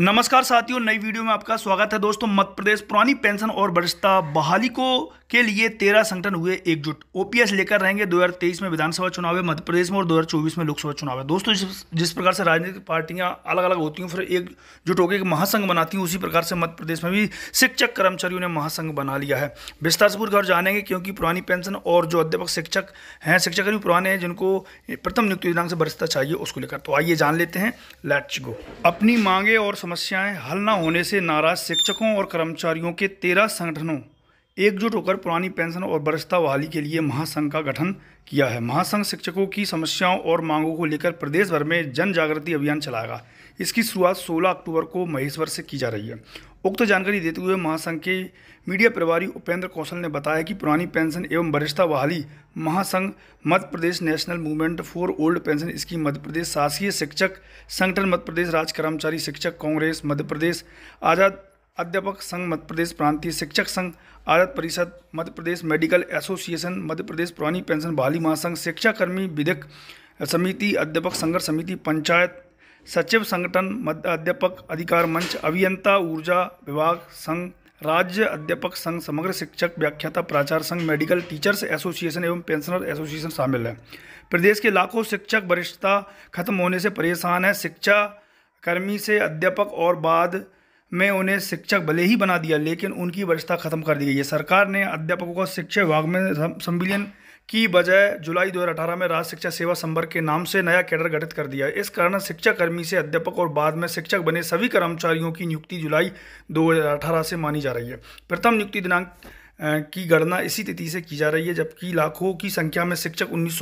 नमस्कार साथियों नई वीडियो में आपका स्वागत है दोस्तों मध्य प्रदेश पुरानी पेंशन और वरिष्ठता बहाली को के लिए तेरह संगठन हुए एकजुट ओपीएस लेकर रहेंगे 2023 में विधानसभा चुनाव है मध्य प्रदेश में और 2024 में लोकसभा चुनाव है दोस्तों जिस प्रकार से राजनीतिक पार्टियां अलग अलग होती हैं फिर एकजुट होकर एक महासंघ बनाती हैं उसी प्रकार से मध्य प्रदेश में भी शिक्षक कर्मचारियों ने महासंघ बना लिया है विस्तार से पूर्व जानेंगे क्योंकि पुरानी पेंशन और जो अध्यापक शिक्षक हैं शिक्षक भी पुराने हैं जिनको प्रथम नियुक्ति दिनांक से वरिष्ठता चाहिए उसको लेकर तो आइए जान लेते हैं लेट्स गो अपनी मांगे और समस्याएं हल न होने से नाराज शिक्षकों और कर्मचारियों के तेरह संगठनों एकजुट होकर पुरानी पेंशन और बरसता बहाली के लिए महासंघ का गठन किया है महासंघ शिक्षकों की समस्याओं और मांगों को लेकर प्रदेश भर में जन जागृति अभियान चलाएगा इसकी शुरुआत 16 अक्टूबर को महेश्वर से की जा रही है उक्त जानकारी देते हुए महासंघ के मीडिया प्रभारी उपेंद्र कौशल ने बताया कि पुरानी पेंशन एवं वरिष्ठता बहाली महासंघ Madhya Pradesh national movement for old pension scheme Madhya Pradesh शासकीय शिक्षक संगठन मध्य प्रदेश राज्य कर्मचारी शिक्षक कांग्रेस मध्य प्रदेश आज़ाद अध्यापक संघ मध्य प्रदेश प्रांतीय शिक्षक संघ आदत परिषद मध्य प्रदेश मेडिकल एसोसिएशन मध्य प्रदेश पुरानी पेंशन बहाली महासंघ शिक्षाकर्मी विधिक समिति अध्यापक संघर्ष समिति पंचायत सचिव संगठन मध्य अध्यापक अधिकार मंच अभियंता ऊर्जा विभाग संघ राज्य अध्यापक संघ समग्र शिक्षक व्याख्याता प्राचार संघ मेडिकल टीचर्स एसोसिएशन एवं पेंशनर एसोसिएशन शामिल है प्रदेश के लाखों शिक्षक वरिष्ठता खत्म होने से परेशान है शिक्षा कर्मी से अध्यापक और बाद में उन्हें शिक्षक भले ही बना दिया लेकिन उनकी वरिष्ठता खत्म कर दी गई है सरकार ने अध्यापकों को शिक्षा विभाग में संविलियन की बजाय जुलाई 2018 में राज्य शिक्षा सेवा संवर्ग के नाम से नया कैडर गठित कर दिया इस कारण शिक्षा कर्मी से अध्यापक और बाद में शिक्षक बने सभी कर्मचारियों की नियुक्ति जुलाई 2018 से मानी जा रही है प्रथम नियुक्ति दिनांक की गणना इसी तिथि से की जा रही है जबकि लाखों की संख्या में शिक्षक उन्नीस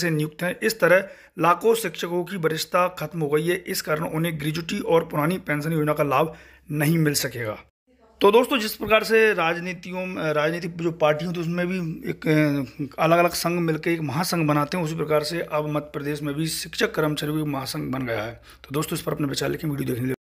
से नियुक्त हैं इस तरह लाखों शिक्षकों की वरिष्ठता खत्म हो गई है इस कारण उन्हें ग्रेजुटी और पुरानी पेंशन योजना का लाभ नहीं मिल सकेगा तो दोस्तों जिस प्रकार से राजनीतियों राजनीतिक जो पार्टियों तो उसमें भी एक अलग अलग संघ मिलकर एक महासंघ बनाते हैं उसी प्रकार से अब मध्य प्रदेश में भी शिक्षक कर्मचारी महासंघ बन गया है तो दोस्तों इस पर अपने विचार लेकर वीडियो देखने